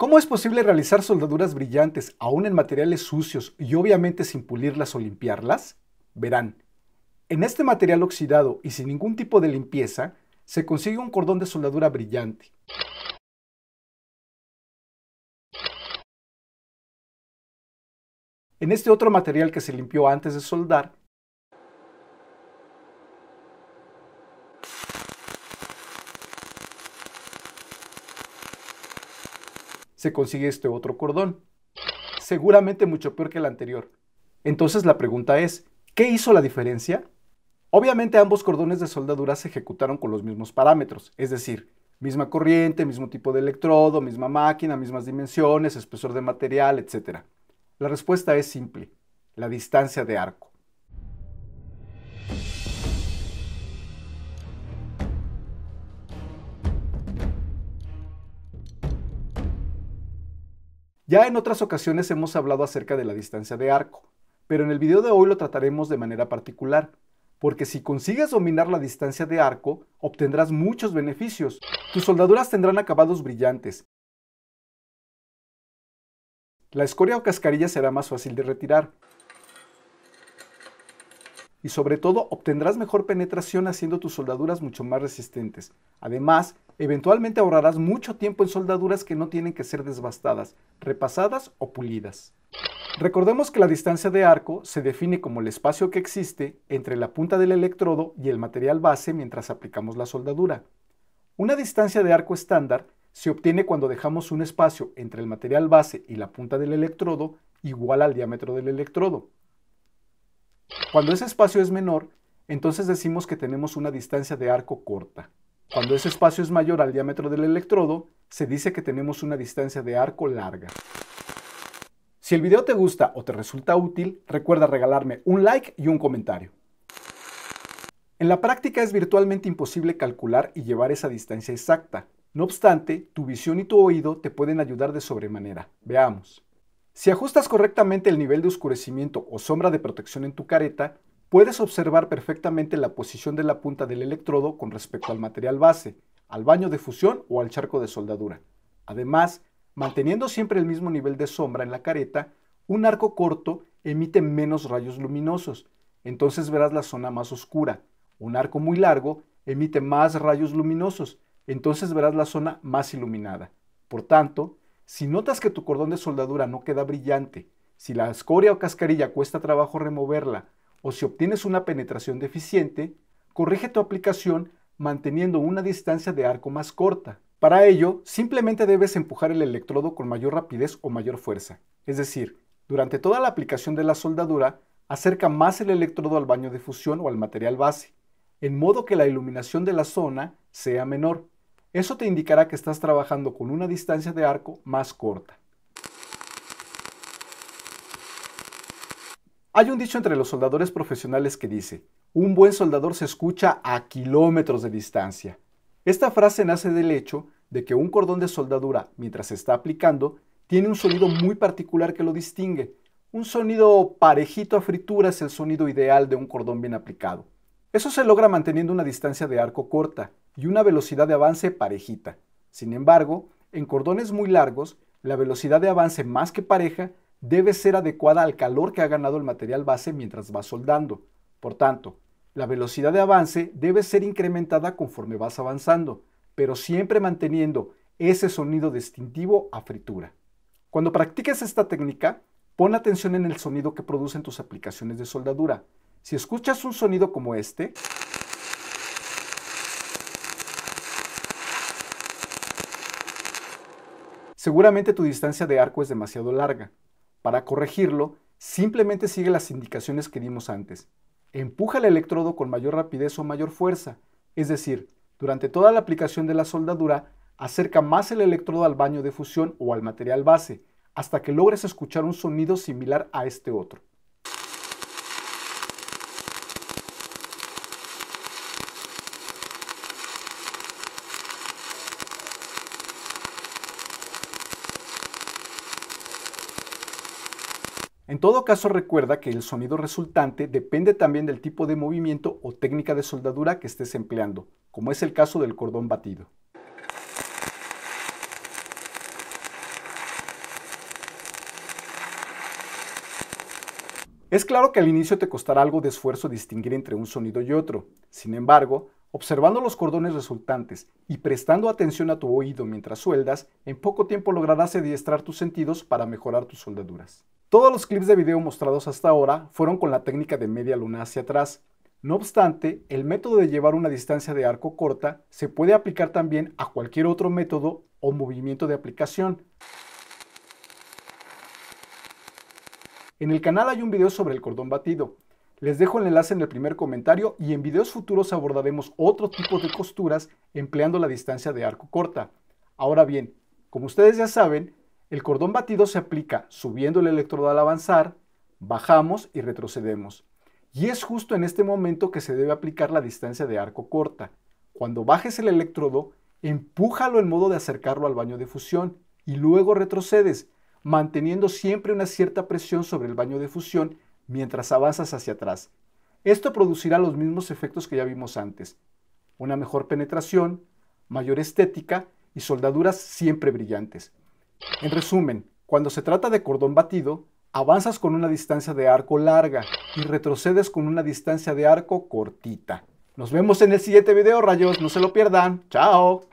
¿Cómo es posible realizar soldaduras brillantes aún en materiales sucios y obviamente sin pulirlas o limpiarlas? Verán, en este material oxidado y sin ningún tipo de limpieza, se consigue un cordón de soldadura brillante. En este otro material que se limpió antes de soldar, se consigue este otro cordón, seguramente mucho peor que el anterior. Entonces la pregunta es, ¿qué hizo la diferencia? Obviamente ambos cordones de soldadura se ejecutaron con los mismos parámetros, es decir, misma corriente, mismo tipo de electrodo, misma máquina, mismas dimensiones, espesor de material, etc. La respuesta es simple, la distancia de arco. Ya en otras ocasiones hemos hablado acerca de la distancia de arco, pero en el video de hoy lo trataremos de manera particular, porque si consigues dominar la distancia de arco, obtendrás muchos beneficios. Tus soldaduras tendrán acabados brillantes. La escoria o cascarilla será más fácil de retirar, y sobre todo obtendrás mejor penetración haciendo tus soldaduras mucho más resistentes. Además, eventualmente ahorrarás mucho tiempo en soldaduras que no tienen que ser desbastadas, repasadas o pulidas. Recordemos que la distancia de arco se define como el espacio que existe entre la punta del electrodo y el material base mientras aplicamos la soldadura. Una distancia de arco estándar se obtiene cuando dejamos un espacio entre el material base y la punta del electrodo igual al diámetro del electrodo. Cuando ese espacio es menor, entonces decimos que tenemos una distancia de arco corta. Cuando ese espacio es mayor al diámetro del electrodo, se dice que tenemos una distancia de arco larga. Si el video te gusta o te resulta útil, recuerda regalarme un like y un comentario. En la práctica es virtualmente imposible calcular y llevar esa distancia exacta. No obstante, tu visión y tu oído te pueden ayudar de sobremanera. Veamos. Si ajustas correctamente el nivel de oscurecimiento o sombra de protección en tu careta, puedes observar perfectamente la posición de la punta del electrodo con respecto al material base, al baño de fusión o al charco de soldadura. Además, manteniendo siempre el mismo nivel de sombra en la careta, un arco corto emite menos rayos luminosos, entonces verás la zona más oscura. Un arco muy largo emite más rayos luminosos, entonces verás la zona más iluminada. Por tanto, si notas que tu cordón de soldadura no queda brillante, si la escoria o cascarilla cuesta trabajo removerla o si obtienes una penetración deficiente, corrige tu aplicación manteniendo una distancia de arco más corta. Para ello, simplemente debes empujar el electrodo con mayor rapidez o mayor fuerza. Es decir, durante toda la aplicación de la soldadura, acerca más el electrodo al baño de fusión o al material base, en modo que la iluminación de la zona sea menor. Eso te indicará que estás trabajando con una distancia de arco más corta. Hay un dicho entre los soldadores profesionales que dice, un buen soldador se escucha a kilómetros de distancia. Esta frase nace del hecho de que un cordón de soldadura, mientras se está aplicando, tiene un sonido muy particular que lo distingue. Un sonido parejito a fritura es el sonido ideal de un cordón bien aplicado. Eso se logra manteniendo una distancia de arco corta, y una velocidad de avance parejita. Sin embargo, en cordones muy largos, la velocidad de avance más que pareja debe ser adecuada al calor que ha ganado el material base mientras va soldando. Por tanto, la velocidad de avance debe ser incrementada conforme vas avanzando, pero siempre manteniendo ese sonido distintivo a fritura. Cuando practiques esta técnica, pon atención en el sonido que producen tus aplicaciones de soldadura. Si escuchas un sonido como este, Seguramente tu distancia de arco es demasiado larga. Para corregirlo, simplemente sigue las indicaciones que dimos antes. Empuja el electrodo con mayor rapidez o mayor fuerza, es decir, durante toda la aplicación de la soldadura, acerca más el electrodo al baño de fusión o al material base, hasta que logres escuchar un sonido similar a este otro. En todo caso, recuerda que el sonido resultante depende también del tipo de movimiento o técnica de soldadura que estés empleando, como es el caso del cordón batido. Es claro que al inicio te costará algo de esfuerzo distinguir entre un sonido y otro. Sin embargo, observando los cordones resultantes y prestando atención a tu oído mientras sueldas, en poco tiempo lograrás adiestrar tus sentidos para mejorar tus soldaduras. Todos los clips de video mostrados hasta ahora fueron con la técnica de media luna hacia atrás. No obstante, el método de llevar una distancia de arco corta se puede aplicar también a cualquier otro método o movimiento de aplicación. En el canal hay un video sobre el cordón batido. Les dejo el enlace en el primer comentario y en videos futuros abordaremos otro tipo de costuras empleando la distancia de arco corta. Ahora bien, como ustedes ya saben, el cordón batido se aplica subiendo el electrodo al avanzar, bajamos y retrocedemos. Y es justo en este momento que se debe aplicar la distancia de arco corta. Cuando bajes el electrodo, empújalo en modo de acercarlo al baño de fusión y luego retrocedes, manteniendo siempre una cierta presión sobre el baño de fusión mientras avanzas hacia atrás. Esto producirá los mismos efectos que ya vimos antes. Una mejor penetración, mayor estética y soldaduras siempre brillantes. En resumen, cuando se trata de cordón batido, avanzas con una distancia de arco larga y retrocedes con una distancia de arco cortita. Nos vemos en el siguiente video, rayos. No se lo pierdan. Chao.